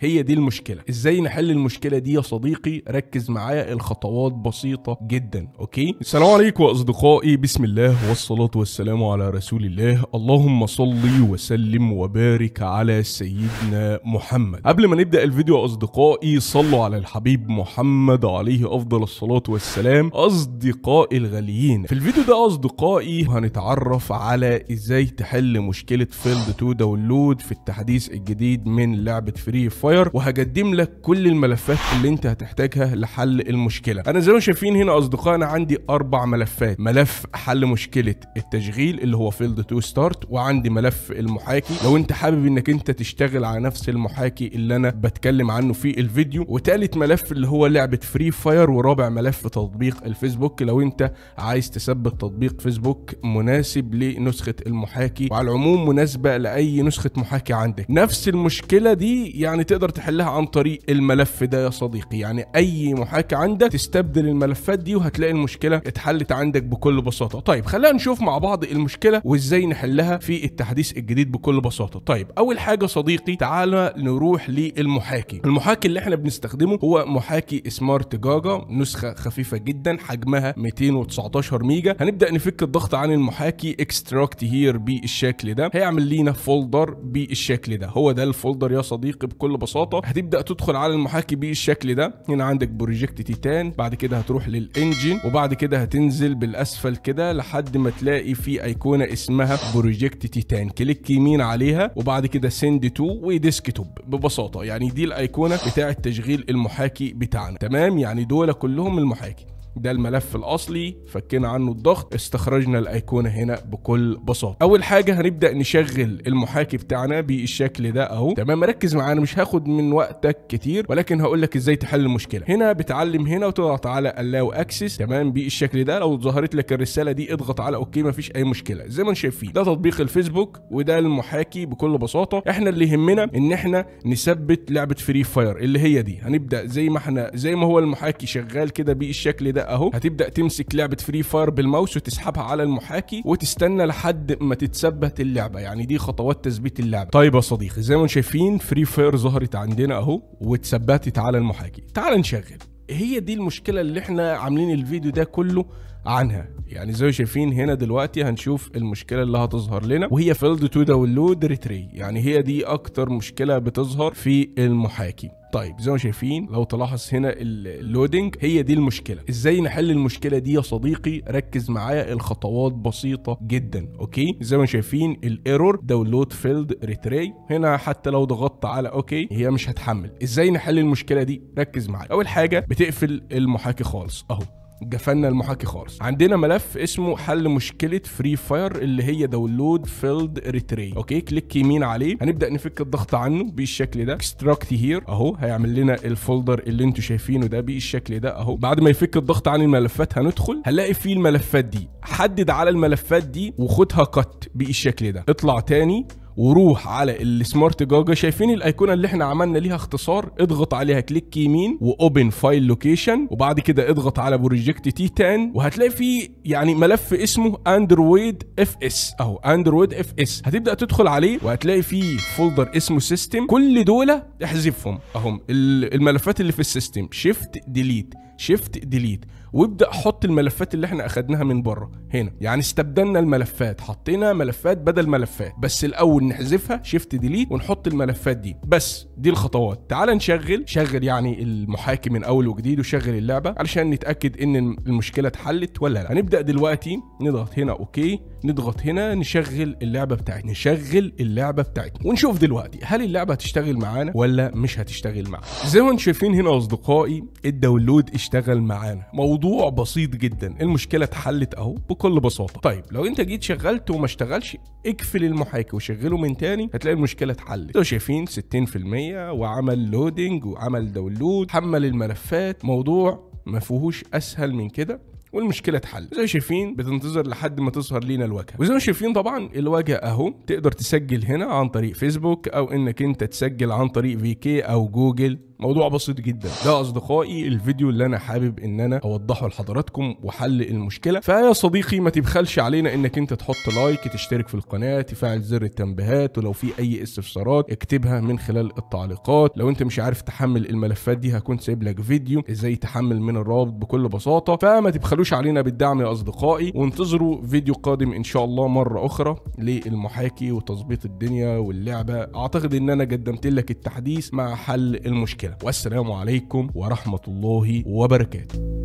هي دي المشكلة ازاي نحل المشكلة دي يا صديقي ركز معايا الخطوات بسيطة جدا اوكي السلام عليكم اصدقائي بسم الله والصلاة والسلام على رسول الله اللهم صل وسلم وبارك على سيدنا محمد قبل ما نبدأ الفيديو اصدقائي صلوا على الحبيب محمد عليه افضل الصلاة والسلام اصدقائي الغاليين في الفيديو ده اصدقائي هنتعرف على ازاي تحل مشكلة فيلد تو داونلود في التحديث الجديد من لعبة فري فاير وهقدم لك كل الملفات اللي انت هتحتاجها لحل المشكله انا زي ما شايفين هنا اصدقائنا عندي اربع ملفات ملف حل مشكله التشغيل اللي هو فيلد تو ستارت وعندي ملف المحاكي لو انت حابب انك انت تشتغل على نفس المحاكي اللي انا بتكلم عنه في الفيديو وتالت ملف اللي هو لعبه فري فاير ورابع ملف تطبيق الفيسبوك لو انت عايز تثبت تطبيق فيسبوك مناسب لنسخه المحاكي وعلى العموم مناسبه لاي نسخه محاكي عندك نفس المشكله دي يعني تقدر تحلها عن طريق الملف ده يا صديقي يعني اي محاكي عندك تستبدل الملفات دي وهتلاقي المشكله اتحلت عندك بكل بساطه طيب خلينا نشوف مع بعض المشكله وازاي نحلها في التحديث الجديد بكل بساطه طيب اول حاجه صديقي تعالى نروح للمحاكي المحاكي اللي احنا بنستخدمه هو محاكي سمارت جاجا نسخه خفيفه جدا حجمها 219 ميجا هنبدا نفك الضغط عن المحاكي اكستراكت هير بالشكل ده هيعمل لينا فولدر بالشكل ده هو ده الفولدر يا صديقي بكل بساطة ببساطه هتبدا تدخل على المحاكي بالشكل ده هنا عندك بروجكت تيتان بعد كده هتروح للانجن وبعد كده هتنزل بالاسفل كده لحد ما تلاقي في ايقونه اسمها بروجكت تيتان كليك يمين عليها وبعد كده سند تو وديسك توب ببساطه يعني دي الايقونه بتاعه تشغيل المحاكي بتاعنا تمام يعني دول كلهم المحاكي ده الملف الاصلي فكينا عنه الضغط استخرجنا الايقونه هنا بكل بساطه اول حاجه هنبدا نشغل المحاكي بتاعنا بالشكل ده اهو تمام ركز معانا مش هاخد من وقتك كتير ولكن هقول لك ازاي تحل المشكله هنا بتعلم هنا وتضغط على allow access تمام بالشكل ده لو ظهرت لك الرساله دي اضغط على اوكي مفيش اي مشكله زي ما انتم شايفين ده تطبيق الفيسبوك وده المحاكي بكل بساطه احنا اللي يهمنا ان احنا نثبت لعبه فري فاير اللي هي دي هنبدا زي ما احنا زي ما هو المحاكي شغال كده بالشكل ده اهو هتبدا تمسك لعبه فري فاير بالماوس وتسحبها على المحاكي وتستنى لحد ما تتثبت اللعبه يعني دي خطوات تثبيت اللعبه طيب يا صديقي زي ما شايفين فري فاير ظهرت عندنا اهو واتثبتت على المحاكي تعال نشغل هي دي المشكله اللي احنا عاملين الفيديو ده كله عنها يعني زي ما شايفين هنا دلوقتي هنشوف المشكله اللي هتظهر لنا وهي فيلد تو داونلود ريتري يعني هي دي اكتر مشكله بتظهر في المحاكي طيب زي ما شايفين لو تلاحظ هنا اللودنج هي دي المشكله ازاي نحل المشكله دي يا صديقي ركز معايا الخطوات بسيطه جدا اوكي زي ما شايفين الايرور داونلود فيلد ريتري هنا حتى لو ضغطت على اوكي هي مش هتحمل ازاي نحل المشكله دي ركز معايا اول حاجه بتقفل المحاكي خالص اهو جفنا المحاكي خالص عندنا ملف اسمه حل مشكله فري فاير اللي هي داونلود فيلد ريتري اوكي كليك يمين عليه هنبدا نفك الضغط عنه بالشكل ده اكستراكت هير اهو هيعمل لنا الفولدر اللي انتم شايفينه ده بالشكل ده اهو بعد ما يفك الضغط عن الملفات هندخل هنلاقي فيه الملفات دي حدد على الملفات دي وخدها كت بالشكل ده اطلع تاني وروح على السمارت جاجا شايفين الايقونه اللي احنا عملنا ليها اختصار اضغط عليها كليك يمين واوبن فايل لوكيشن وبعد كده اضغط على بروجكت تي تان وهتلاقي في يعني ملف اسمه اندرويد اف اس اهو اندرويد اف اس هتبدا تدخل عليه وهتلاقي فيه فولدر اسمه سيستم كل دول احذفهم اهم الملفات اللي في السيستم شيفت ديليت شيفت ديليت وابدا حط الملفات اللي احنا اخدناها من بره هنا يعني استبدلنا الملفات حطينا ملفات بدل ملفات بس الاول نحذفها شيفت ديليت ونحط الملفات دي بس دي الخطوات تعال نشغل شغل يعني المحاكي من اول وجديد وشغل اللعبه علشان نتاكد ان المشكله اتحلت ولا لا هنبدا دلوقتي نضغط هنا اوكي نضغط هنا نشغل اللعبه بتاعتنا نشغل اللعبه بتاعتنا ونشوف دلوقتي هل اللعبه هتشتغل معانا ولا مش هتشتغل معانا زي ما انتم شايفين هنا اصدقائي الداونلود تشتغل معانا موضوع بسيط جدا المشكله اتحلت اهو بكل بساطه طيب لو انت جيت شغلت وما اشتغلش اقفل المحاكي وشغله من تاني هتلاقي المشكله اتحلت انتوا شايفين 60% وعمل لودنج وعمل داونلود حمل الملفات موضوع ما فيهوش اسهل من كده والمشكله اتحلت زي ما شايفين بتنتظر لحد ما تظهر لينا الواجهه وزي ما شايفين طبعا الواجهه اهو تقدر تسجل هنا عن طريق فيسبوك او انك انت تسجل عن طريق في كي او جوجل موضوع بسيط جدا ده اصدقائي الفيديو اللي انا حابب ان انا اوضحه لحضراتكم وحل المشكله فيا صديقي ما تبخلش علينا انك انت تحط لايك تشترك في القناه تفعل زر التنبيهات ولو في اي استفسارات اكتبها من خلال التعليقات لو انت مش عارف تحمل الملفات دي هكون سايب لك فيديو ازاي تحمل من الرابط بكل بساطه فما تبخلوش علينا بالدعم يا اصدقائي وانتظروا فيديو قادم ان شاء الله مره اخرى للمحاكي وتظبيط الدنيا واللعبه اعتقد ان انا قدمت لك التحديث مع حل المشكله كده والسلام عليكم ورحمه الله وبركاته